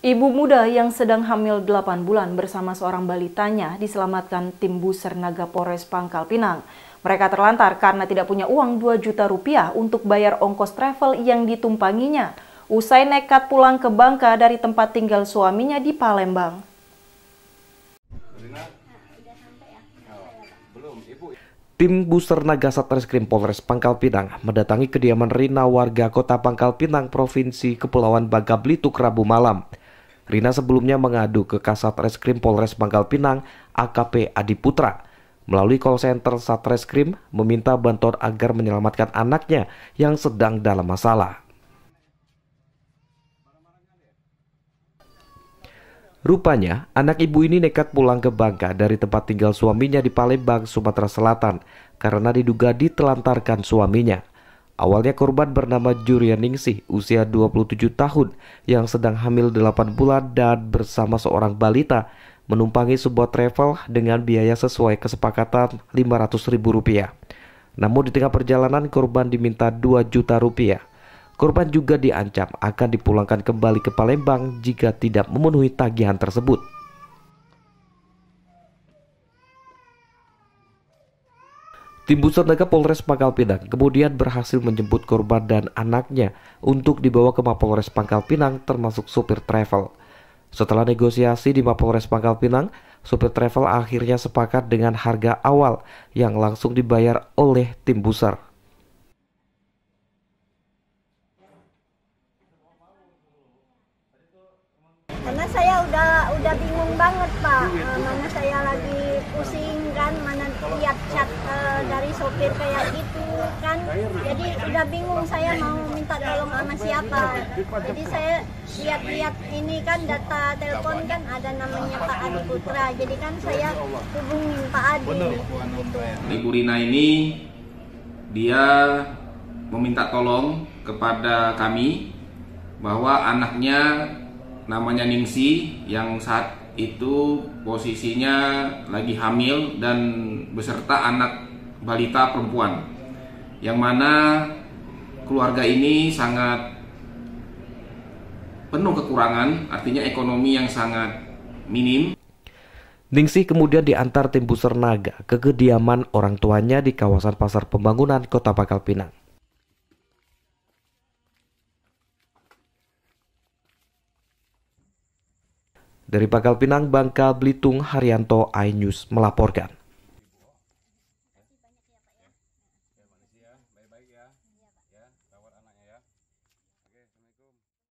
Ibu muda yang sedang hamil 8 bulan bersama seorang balitanya diselamatkan tim buser Naga Polres Pangkal Pinang. Mereka terlantar karena tidak punya uang 2 juta rupiah untuk bayar ongkos travel yang ditumpanginya. Usai nekat pulang ke Bangka dari tempat tinggal suaminya di Palembang. Tim Buser Naga Satreskrim Polres Pangkal Pinang mendatangi kediaman Rina warga kota Pangkal Pinang Provinsi Kepulauan Bangka Belitung Rabu malam. Rina sebelumnya mengadu ke Kasat Reskrim Polres Bangkal Pinang AKP Adi Putra. Melalui call center Satreskrim meminta bantuan agar menyelamatkan anaknya yang sedang dalam masalah. Rupanya, anak ibu ini nekat pulang ke Bangka dari tempat tinggal suaminya di Palembang, Sumatera Selatan karena diduga ditelantarkan suaminya. Awalnya korban bernama Jurianingsih usia 27 tahun yang sedang hamil 8 bulan dan bersama seorang balita menumpangi sebuah travel dengan biaya sesuai kesepakatan Rp500.000. Namun di tengah perjalanan korban diminta 2 juta rupiah. Korban juga diancam akan dipulangkan kembali ke Palembang jika tidak memenuhi tagihan tersebut. Tim Naga Polres Pangkal Pinang kemudian berhasil menjemput korban dan anaknya untuk dibawa ke Mapolres Pangkal Pinang termasuk supir travel. Setelah negosiasi di Mapolres Pangkal Pinang, supir travel akhirnya sepakat dengan harga awal yang langsung dibayar oleh tim Busar. karena saya udah udah bingung banget pak eh, mana saya lagi pusing kan mana lihat sopir kayak gitu kan jadi udah bingung saya mau minta tolong sama siapa jadi saya lihat-lihat ini kan data telepon kan ada namanya Pak Adi Putra jadi kan saya hubungi Pak Adi gitu. Ibu Rina ini dia meminta tolong kepada kami bahwa anaknya namanya Ningsi yang saat itu posisinya lagi hamil dan beserta anak balita perempuan yang mana keluarga ini sangat penuh kekurangan, artinya ekonomi yang sangat minim. Ningsih kemudian diantar tim Naga ke kediaman orang tuanya di kawasan Pasar Pembangunan, Kota Pakal Pinang. Dari Pakal Pinang, Bangka Belitung, Haryanto iNews melaporkan.